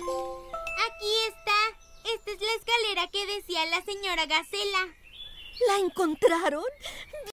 Aquí está. Esta es la escalera que decía la señora Gacela. ¿La encontraron?